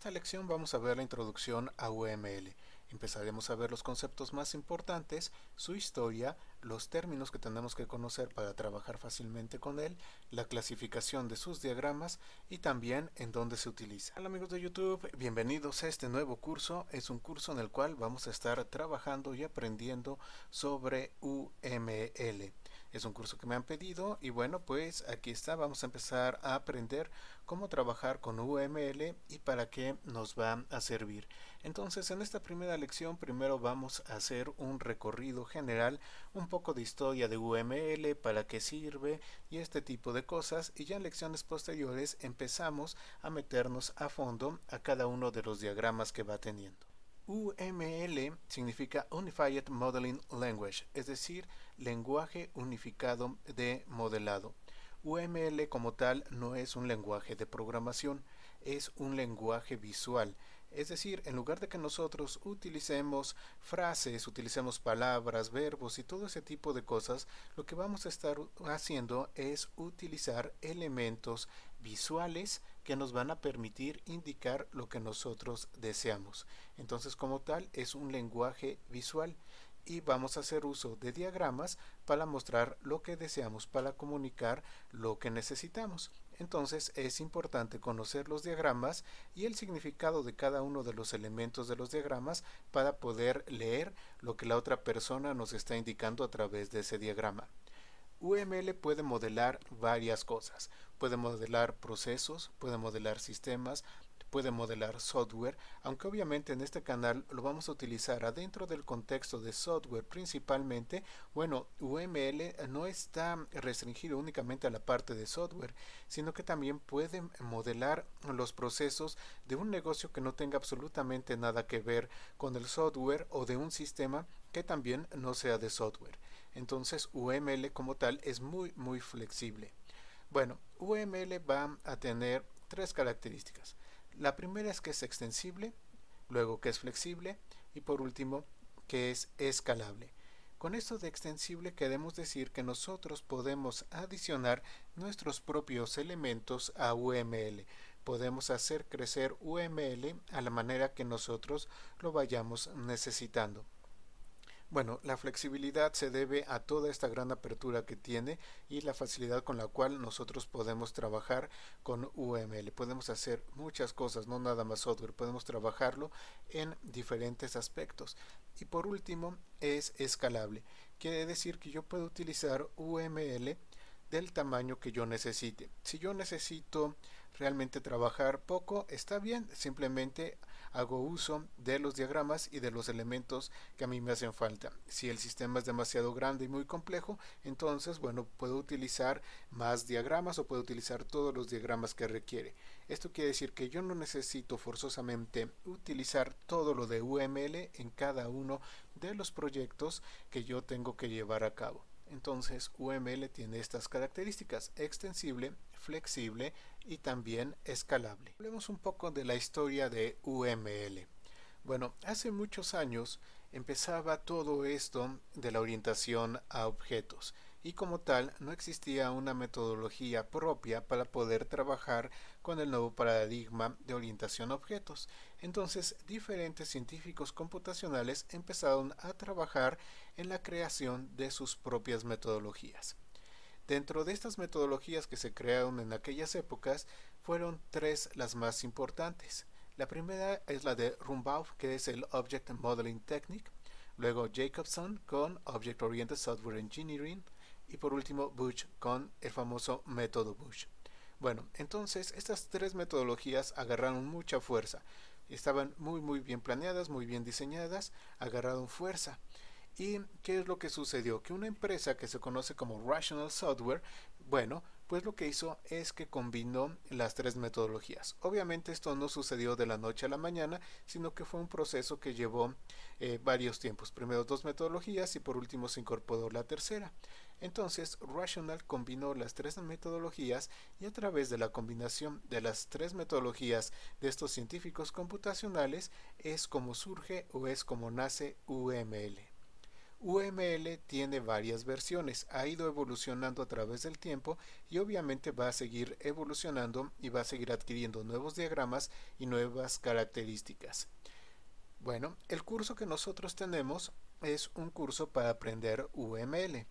En esta lección vamos a ver la introducción a UML. Empezaremos a ver los conceptos más importantes, su historia, los términos que tenemos que conocer para trabajar fácilmente con él, la clasificación de sus diagramas y también en dónde se utiliza. Hola amigos de YouTube, bienvenidos a este nuevo curso. Es un curso en el cual vamos a estar trabajando y aprendiendo sobre UML. Es un curso que me han pedido y bueno, pues aquí está, vamos a empezar a aprender cómo trabajar con UML y para qué nos va a servir. Entonces, en esta primera lección primero vamos a hacer un recorrido general, un poco de historia de UML, para qué sirve y este tipo de cosas y ya en lecciones posteriores empezamos a meternos a fondo a cada uno de los diagramas que va teniendo. UML significa Unified Modeling Language, es decir, lenguaje unificado de modelado. UML como tal no es un lenguaje de programación, es un lenguaje visual. Es decir, en lugar de que nosotros utilicemos frases, utilicemos palabras, verbos y todo ese tipo de cosas, lo que vamos a estar haciendo es utilizar elementos visuales que nos van a permitir indicar lo que nosotros deseamos. Entonces como tal es un lenguaje visual y vamos a hacer uso de diagramas para mostrar lo que deseamos, para comunicar lo que necesitamos. Entonces es importante conocer los diagramas y el significado de cada uno de los elementos de los diagramas para poder leer lo que la otra persona nos está indicando a través de ese diagrama. UML puede modelar varias cosas puede modelar procesos, puede modelar sistemas, puede modelar software, aunque obviamente en este canal lo vamos a utilizar adentro del contexto de software principalmente, bueno, UML no está restringido únicamente a la parte de software, sino que también puede modelar los procesos de un negocio que no tenga absolutamente nada que ver con el software o de un sistema que también no sea de software. Entonces UML como tal es muy muy flexible. Bueno, UML va a tener tres características. La primera es que es extensible, luego que es flexible y por último que es escalable. Con esto de extensible queremos decir que nosotros podemos adicionar nuestros propios elementos a UML. Podemos hacer crecer UML a la manera que nosotros lo vayamos necesitando. Bueno, la flexibilidad se debe a toda esta gran apertura que tiene y la facilidad con la cual nosotros podemos trabajar con UML. Podemos hacer muchas cosas, no nada más software, podemos trabajarlo en diferentes aspectos. Y por último, es escalable. Quiere decir que yo puedo utilizar UML del tamaño que yo necesite. Si yo necesito realmente trabajar poco, está bien, simplemente hago uso de los diagramas y de los elementos que a mí me hacen falta. Si el sistema es demasiado grande y muy complejo, entonces, bueno, puedo utilizar más diagramas o puedo utilizar todos los diagramas que requiere. Esto quiere decir que yo no necesito forzosamente utilizar todo lo de UML en cada uno de los proyectos que yo tengo que llevar a cabo. Entonces UML tiene estas características, extensible, flexible y también escalable. Hablemos un poco de la historia de UML. Bueno, hace muchos años empezaba todo esto de la orientación a objetos y como tal no existía una metodología propia para poder trabajar con el nuevo paradigma de orientación a objetos. Entonces diferentes científicos computacionales empezaron a trabajar en la creación de sus propias metodologías. Dentro de estas metodologías que se crearon en aquellas épocas, fueron tres las más importantes. La primera es la de Rumbaugh, que es el Object Modeling Technique, luego Jacobson con Object Oriented Software Engineering y por último Bush con el famoso método Bush. Bueno, entonces estas tres metodologías agarraron mucha fuerza. Estaban muy muy bien planeadas, muy bien diseñadas, agarraron fuerza. ¿Y qué es lo que sucedió? Que una empresa que se conoce como Rational Software, bueno, pues lo que hizo es que combinó las tres metodologías. Obviamente esto no sucedió de la noche a la mañana, sino que fue un proceso que llevó eh, varios tiempos. Primero dos metodologías y por último se incorporó la tercera. Entonces, Rational combinó las tres metodologías y a través de la combinación de las tres metodologías de estos científicos computacionales es como surge o es como nace UML. UML tiene varias versiones, ha ido evolucionando a través del tiempo y obviamente va a seguir evolucionando y va a seguir adquiriendo nuevos diagramas y nuevas características. Bueno, el curso que nosotros tenemos es un curso para aprender UML.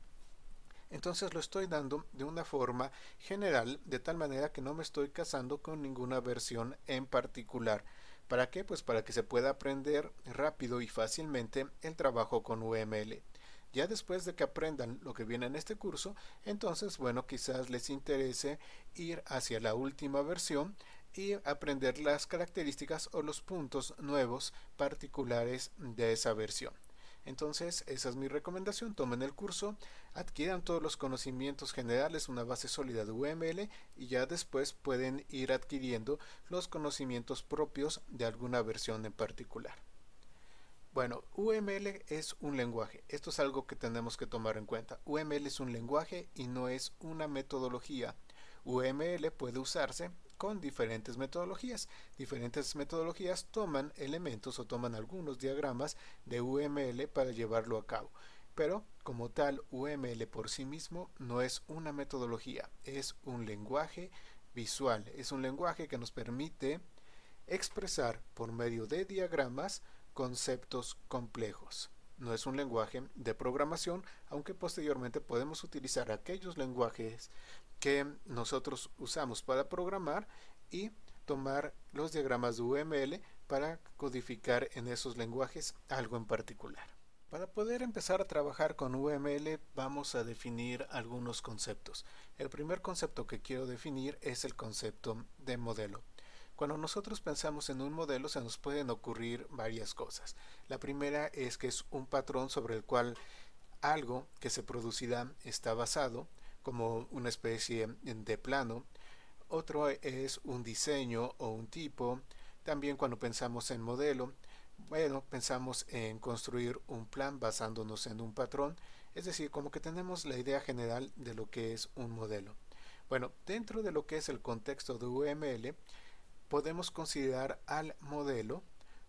Entonces lo estoy dando de una forma general, de tal manera que no me estoy casando con ninguna versión en particular. ¿Para qué? Pues para que se pueda aprender rápido y fácilmente el trabajo con UML. Ya después de que aprendan lo que viene en este curso, entonces, bueno, quizás les interese ir hacia la última versión y aprender las características o los puntos nuevos particulares de esa versión. Entonces, esa es mi recomendación, tomen el curso, adquieran todos los conocimientos generales, una base sólida de UML y ya después pueden ir adquiriendo los conocimientos propios de alguna versión en particular. Bueno, UML es un lenguaje. Esto es algo que tenemos que tomar en cuenta. UML es un lenguaje y no es una metodología UML puede usarse con diferentes metodologías. Diferentes metodologías toman elementos o toman algunos diagramas de UML para llevarlo a cabo. Pero como tal, UML por sí mismo no es una metodología, es un lenguaje visual, es un lenguaje que nos permite expresar por medio de diagramas conceptos complejos. No es un lenguaje de programación, aunque posteriormente podemos utilizar aquellos lenguajes que nosotros usamos para programar y tomar los diagramas de UML para codificar en esos lenguajes algo en particular. Para poder empezar a trabajar con UML vamos a definir algunos conceptos. El primer concepto que quiero definir es el concepto de modelo. Cuando nosotros pensamos en un modelo se nos pueden ocurrir varias cosas. La primera es que es un patrón sobre el cual algo que se producirá está basado como una especie de plano. Otro es un diseño o un tipo. También cuando pensamos en modelo, bueno, pensamos en construir un plan basándonos en un patrón, es decir, como que tenemos la idea general de lo que es un modelo. Bueno, dentro de lo que es el contexto de UML, podemos considerar al modelo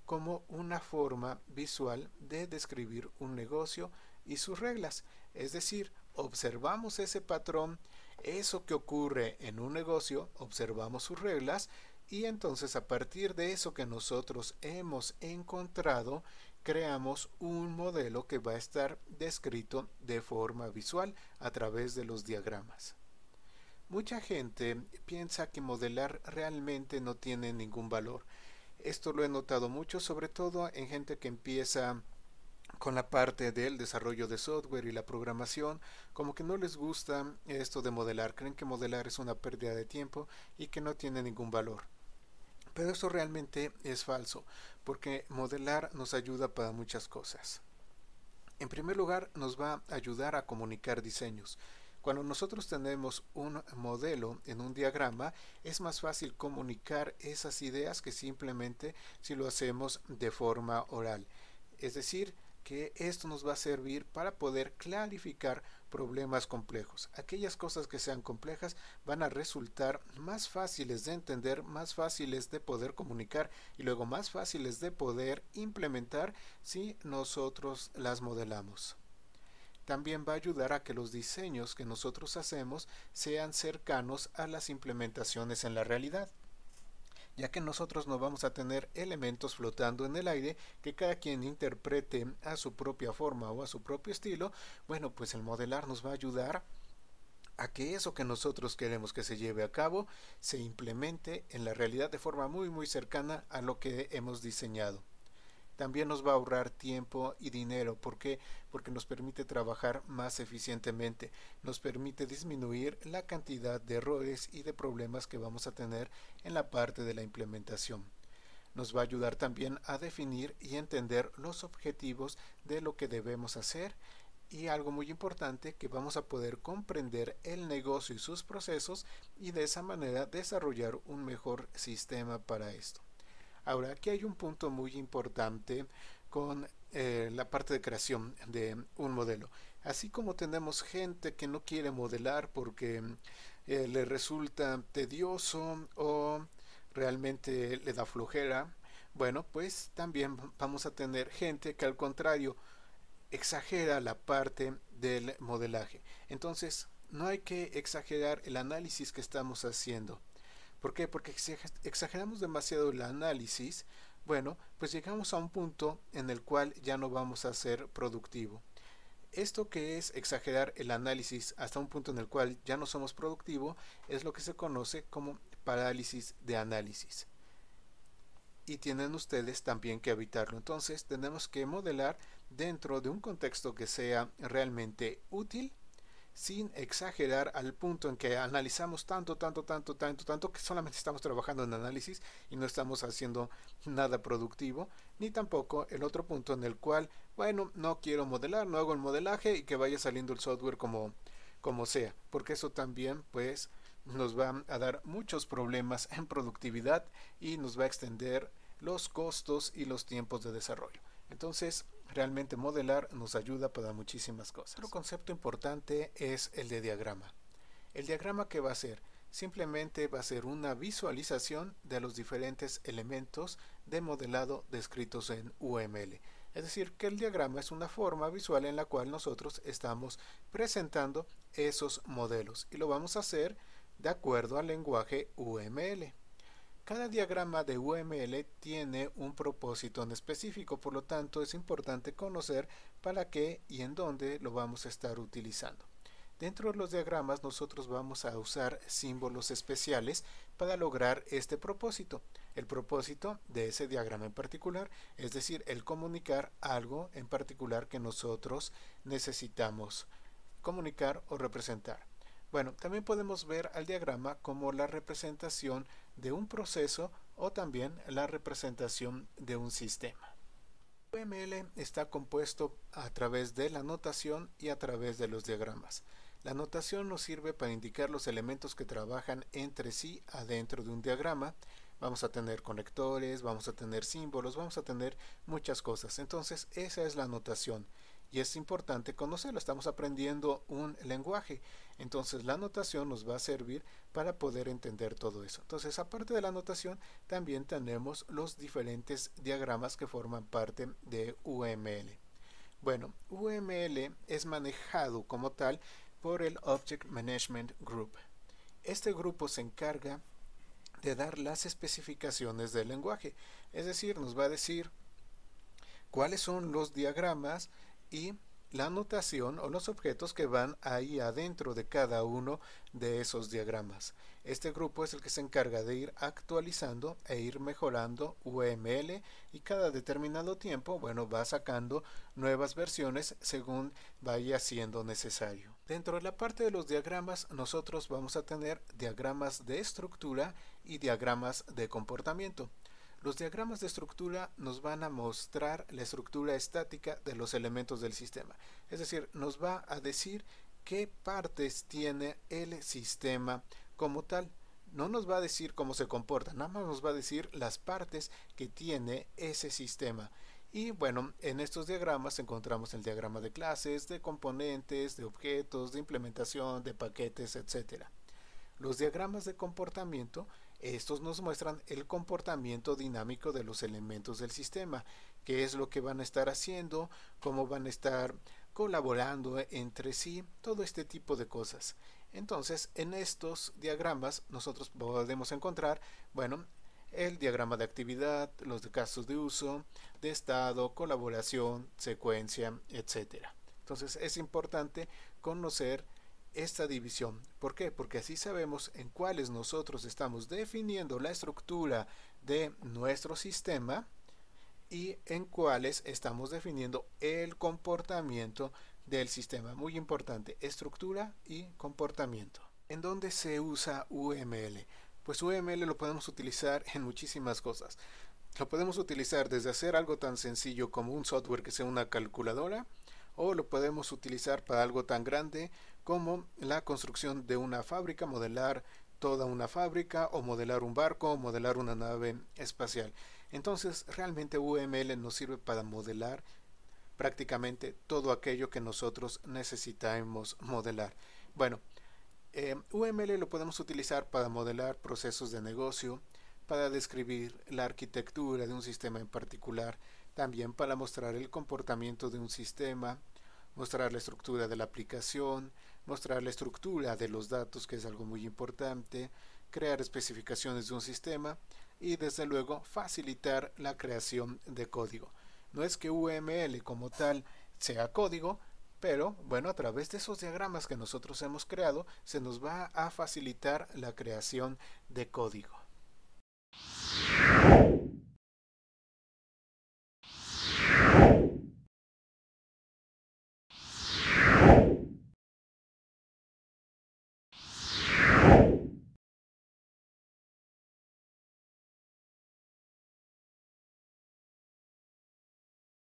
como una forma visual de describir un negocio y sus reglas, es decir, observamos ese patrón, eso que ocurre en un negocio, observamos sus reglas y entonces a partir de eso que nosotros hemos encontrado, creamos un modelo que va a estar descrito de forma visual a través de los diagramas. Mucha gente piensa que modelar realmente no tiene ningún valor. Esto lo he notado mucho, sobre todo en gente que empieza con la parte del desarrollo de software y la programación, como que no les gusta esto de modelar, creen que modelar es una pérdida de tiempo y que no tiene ningún valor. Pero eso realmente es falso, porque modelar nos ayuda para muchas cosas. En primer lugar, nos va a ayudar a comunicar diseños. Cuando nosotros tenemos un modelo en un diagrama, es más fácil comunicar esas ideas que simplemente si lo hacemos de forma oral. Es decir, que esto nos va a servir para poder clarificar problemas complejos. Aquellas cosas que sean complejas van a resultar más fáciles de entender, más fáciles de poder comunicar y luego más fáciles de poder implementar si nosotros las modelamos. También va a ayudar a que los diseños que nosotros hacemos sean cercanos a las implementaciones en la realidad ya que nosotros no vamos a tener elementos flotando en el aire que cada quien interprete a su propia forma o a su propio estilo, bueno, pues el modelar nos va a ayudar a que eso que nosotros queremos que se lleve a cabo se implemente en la realidad de forma muy muy cercana a lo que hemos diseñado también nos va a ahorrar tiempo y dinero. ¿Por qué? Porque nos permite trabajar más eficientemente, nos permite disminuir la cantidad de errores y de problemas que vamos a tener en la parte de la implementación. Nos va a ayudar también a definir y entender los objetivos de lo que debemos hacer y algo muy importante que vamos a poder comprender el negocio y sus procesos y de esa manera desarrollar un mejor sistema para esto. Ahora, aquí hay un punto muy importante con eh, la parte de creación de un modelo. Así como tenemos gente que no quiere modelar porque eh, le resulta tedioso o realmente le da flojera, bueno, pues también vamos a tener gente que al contrario exagera la parte del modelaje. Entonces, no hay que exagerar el análisis que estamos haciendo. ¿Por qué? Porque exageramos demasiado el análisis, bueno, pues llegamos a un punto en el cual ya no vamos a ser productivo. Esto que es exagerar el análisis hasta un punto en el cual ya no somos productivo es lo que se conoce como parálisis de análisis. Y tienen ustedes también que evitarlo. Entonces tenemos que modelar dentro de un contexto que sea realmente útil sin exagerar al punto en que analizamos tanto, tanto, tanto, tanto, tanto que solamente estamos trabajando en análisis y no estamos haciendo nada productivo, ni tampoco el otro punto en el cual, bueno, no quiero modelar, no hago el modelaje y que vaya saliendo el software como, como sea, porque eso también pues nos va a dar muchos problemas en productividad y nos va a extender los costos y los tiempos de desarrollo. Entonces, Realmente modelar nos ayuda para muchísimas cosas. Otro concepto importante es el de diagrama. El diagrama que va a ser simplemente va a ser una visualización de los diferentes elementos de modelado descritos en UML. Es decir, que el diagrama es una forma visual en la cual nosotros estamos presentando esos modelos y lo vamos a hacer de acuerdo al lenguaje UML. Cada diagrama de UML tiene un propósito en específico, por lo tanto es importante conocer para qué y en dónde lo vamos a estar utilizando. Dentro de los diagramas nosotros vamos a usar símbolos especiales para lograr este propósito, el propósito de ese diagrama en particular, es decir, el comunicar algo en particular que nosotros necesitamos comunicar o representar. Bueno, también podemos ver al diagrama como la representación de un proceso o también la representación de un sistema. UML está compuesto a través de la notación y a través de los diagramas. La notación nos sirve para indicar los elementos que trabajan entre sí adentro de un diagrama. Vamos a tener conectores, vamos a tener símbolos, vamos a tener muchas cosas. Entonces esa es la notación y es importante conocerlo, estamos aprendiendo un lenguaje. Entonces la notación nos va a servir para poder entender todo eso. Entonces aparte de la notación también tenemos los diferentes diagramas que forman parte de UML. Bueno, UML es manejado como tal por el Object Management Group. Este grupo se encarga de dar las especificaciones del lenguaje, es decir, nos va a decir cuáles son los diagramas, y la anotación o los objetos que van ahí adentro de cada uno de esos diagramas. Este grupo es el que se encarga de ir actualizando e ir mejorando UML y cada determinado tiempo, bueno, va sacando nuevas versiones según vaya siendo necesario. Dentro de la parte de los diagramas, nosotros vamos a tener diagramas de estructura y diagramas de comportamiento. Los diagramas de estructura nos van a mostrar la estructura estática de los elementos del sistema. Es decir, nos va a decir qué partes tiene el sistema como tal. No nos va a decir cómo se comporta, nada más nos va a decir las partes que tiene ese sistema. Y bueno, en estos diagramas encontramos el diagrama de clases, de componentes, de objetos, de implementación, de paquetes, etc. Los diagramas de comportamiento estos nos muestran el comportamiento dinámico de los elementos del sistema, qué es lo que van a estar haciendo, cómo van a estar colaborando entre sí, todo este tipo de cosas. Entonces, en estos diagramas nosotros podemos encontrar, bueno, el diagrama de actividad, los casos de uso, de estado, colaboración, secuencia, etc. Entonces, es importante conocer esta división. ¿Por qué? Porque así sabemos en cuáles nosotros estamos definiendo la estructura de nuestro sistema y en cuáles estamos definiendo el comportamiento del sistema. Muy importante, estructura y comportamiento. ¿En dónde se usa UML? Pues UML lo podemos utilizar en muchísimas cosas. Lo podemos utilizar desde hacer algo tan sencillo como un software que sea una calculadora, o lo podemos utilizar para algo tan grande como la construcción de una fábrica, modelar toda una fábrica o modelar un barco o modelar una nave espacial. Entonces realmente UML nos sirve para modelar prácticamente todo aquello que nosotros necesitamos modelar. Bueno, eh, UML lo podemos utilizar para modelar procesos de negocio, para describir la arquitectura de un sistema en particular, también para mostrar el comportamiento de un sistema, mostrar la estructura de la aplicación, mostrar la estructura de los datos, que es algo muy importante, crear especificaciones de un sistema y desde luego facilitar la creación de código. No es que UML como tal sea código, pero bueno, a través de esos diagramas que nosotros hemos creado se nos va a facilitar la creación de código.